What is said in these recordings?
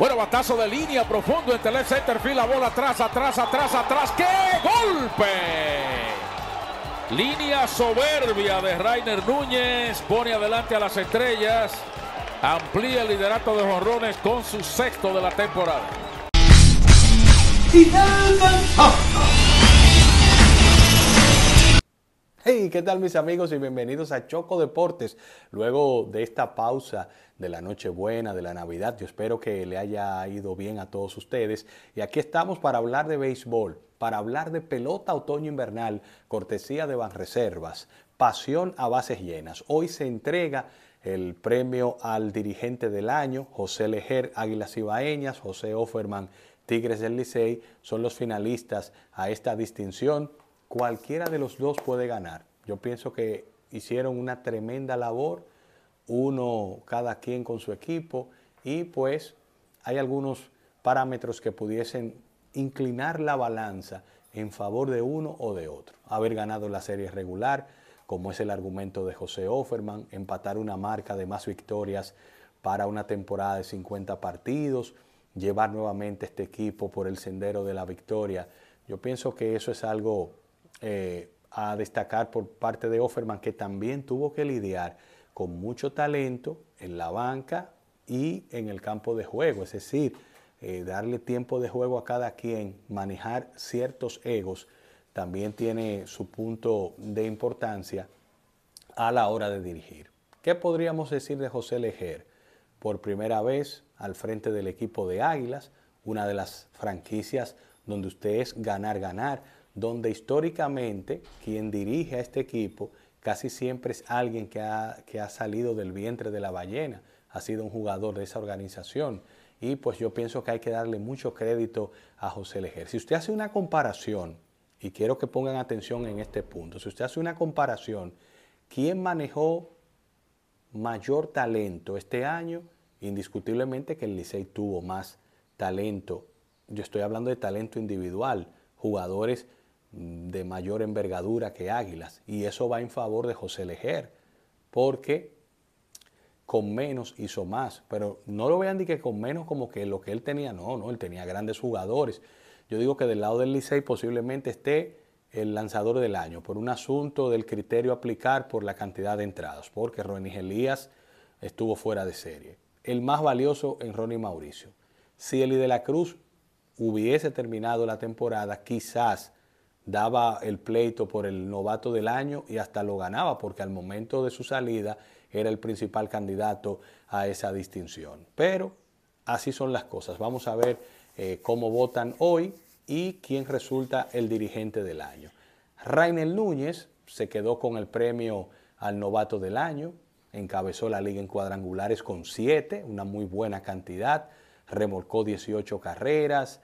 Bueno, batazo de línea profundo entre el center bola atrás, atrás, atrás, atrás. ¡Qué golpe! Línea soberbia de Rainer Núñez, pone adelante a las estrellas, amplía el liderato de Jorrones con su sexto de la temporada. Hey, ¿qué tal mis amigos y bienvenidos a Choco Deportes? Luego de esta pausa de la Nochebuena, de la Navidad, yo espero que le haya ido bien a todos ustedes. Y aquí estamos para hablar de béisbol, para hablar de pelota otoño-invernal, cortesía de Banreservas, pasión a bases llenas. Hoy se entrega el premio al dirigente del año, José Lejer, Águilas Ibaeñas, José Offerman, Tigres del Licey, son los finalistas a esta distinción Cualquiera de los dos puede ganar. Yo pienso que hicieron una tremenda labor, uno cada quien con su equipo, y pues hay algunos parámetros que pudiesen inclinar la balanza en favor de uno o de otro. Haber ganado la serie regular, como es el argumento de José Offerman, empatar una marca de más victorias para una temporada de 50 partidos, llevar nuevamente este equipo por el sendero de la victoria. Yo pienso que eso es algo eh, a destacar por parte de Offerman, que también tuvo que lidiar con mucho talento en la banca y en el campo de juego, es decir, eh, darle tiempo de juego a cada quien, manejar ciertos egos, también tiene su punto de importancia a la hora de dirigir. ¿Qué podríamos decir de José Lejer? Por primera vez al frente del equipo de Águilas, una de las franquicias donde usted es ganar, ganar, donde históricamente quien dirige a este equipo casi siempre es alguien que ha, salido del vientre de la ballena, ha sido un jugador de esa organización. Y pues yo pienso que hay que darle mucho crédito a José Leger. Si usted hace una comparación, y quiero que pongan atención en este punto, si usted hace una comparación, ¿quién manejó mayor talento este año? Indiscutiblemente que el Licey tuvo más talento. Yo estoy hablando de talento individual, jugadores de mayor envergadura que Águilas. Y eso va en favor de José Lejer, porque con menos hizo más. Pero no lo vean ni que con menos como que lo que él tenía, no, no, él tenía grandes jugadores. Yo digo que del lado del Licey posiblemente esté el lanzador del año, por un asunto del criterio aplicar por la cantidad de entradas, porque Ronnie Elías estuvo fuera de serie. El más valioso en Ronnie Mauricio. Si Eli de la Cruz hubiese terminado la temporada, quizás daba el pleito por el novato del año y hasta lo ganaba porque al momento de su salida era el principal candidato a esa distinción. Pero así son las cosas. Vamos a ver eh, cómo votan hoy y quién resulta el dirigente del año. Rainer Núñez se quedó con el premio al novato del año, encabezó la liga en cuadrangulares con siete, una muy buena cantidad, remolcó 18 carreras,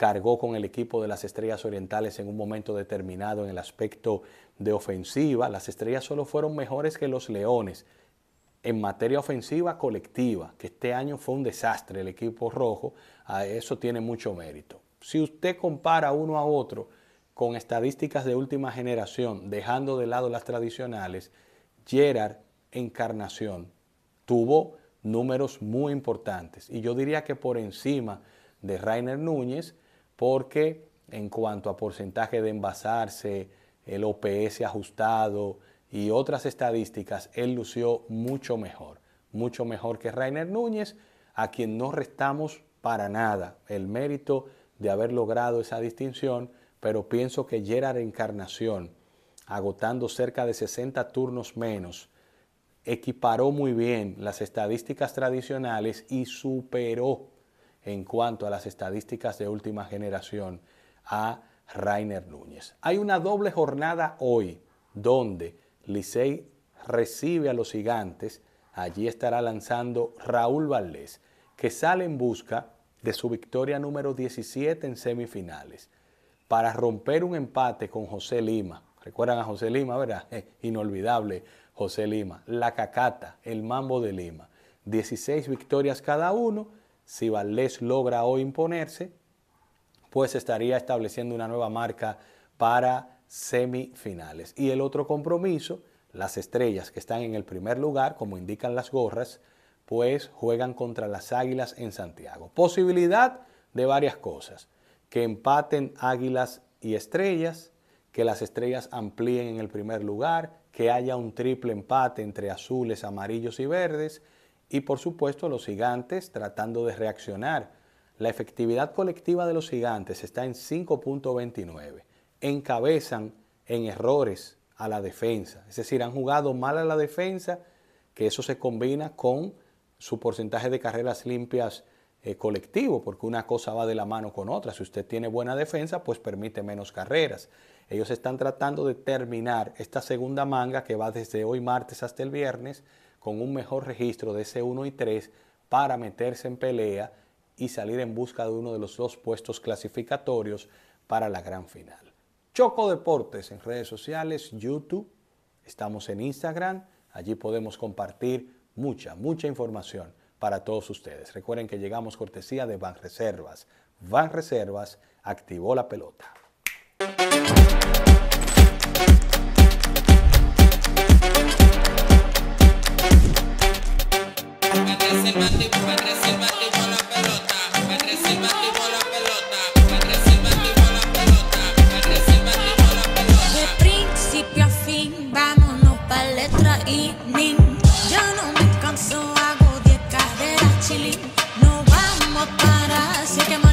cargó con el equipo de las Estrellas Orientales en un momento determinado en el aspecto de ofensiva. Las Estrellas solo fueron mejores que los Leones en materia ofensiva colectiva, que este año fue un desastre el equipo rojo, a eso tiene mucho mérito. Si usted compara uno a otro con estadísticas de última generación, dejando de lado las tradicionales, Gerard Encarnación tuvo números muy importantes y yo diría que por encima de Rainer Núñez porque en cuanto a porcentaje de envasarse, el OPS ajustado y otras estadísticas, él lució mucho mejor, mucho mejor que Rainer Núñez, a quien no restamos para nada el mérito de haber logrado esa distinción, pero pienso que Gerard Encarnación, agotando cerca de 60 turnos menos, equiparó muy bien las estadísticas tradicionales y superó en cuanto a las estadísticas de última generación a Rainer Núñez. Hay una doble jornada hoy donde Licey recibe a los gigantes. Allí estará lanzando Raúl Valdés, que sale en busca de su victoria número 17 en semifinales para romper un empate con José Lima. Recuerdan a José Lima, ¿verdad? inolvidable José Lima. La cacata, el mambo de Lima. 16 victorias cada uno si Valdés logra hoy imponerse, pues estaría estableciendo una nueva marca para semifinales. Y el otro compromiso, las estrellas que están en el primer lugar, como indican las gorras, pues juegan contra las Águilas en Santiago. Posibilidad de varias cosas. Que empaten Águilas y Estrellas, que las Estrellas amplíen en el primer lugar, que haya un triple empate entre azules, amarillos y verdes, y por supuesto los gigantes tratando de reaccionar. La efectividad colectiva de los gigantes está en 5.29. Encabezan en errores a la defensa, es decir, han jugado mal a la defensa, que eso se combina con su porcentaje de carreras limpias eh, colectivo, porque una cosa va de la mano con otra. Si usted tiene buena defensa, pues permite menos carreras. Ellos están tratando de terminar esta segunda manga que va desde hoy martes hasta el viernes con un mejor registro de ese 1 y 3 para meterse en pelea y salir en busca de uno de los dos puestos clasificatorios para la gran final. Choco Deportes en redes sociales, YouTube, estamos en Instagram, allí podemos compartir mucha, mucha información para todos ustedes. Recuerden que llegamos cortesía de Banreservas. Banreservas activó la pelota. De principio a fin vamos para letra y nin Yo no me canso, hago diez carreras chilín No vamos para así que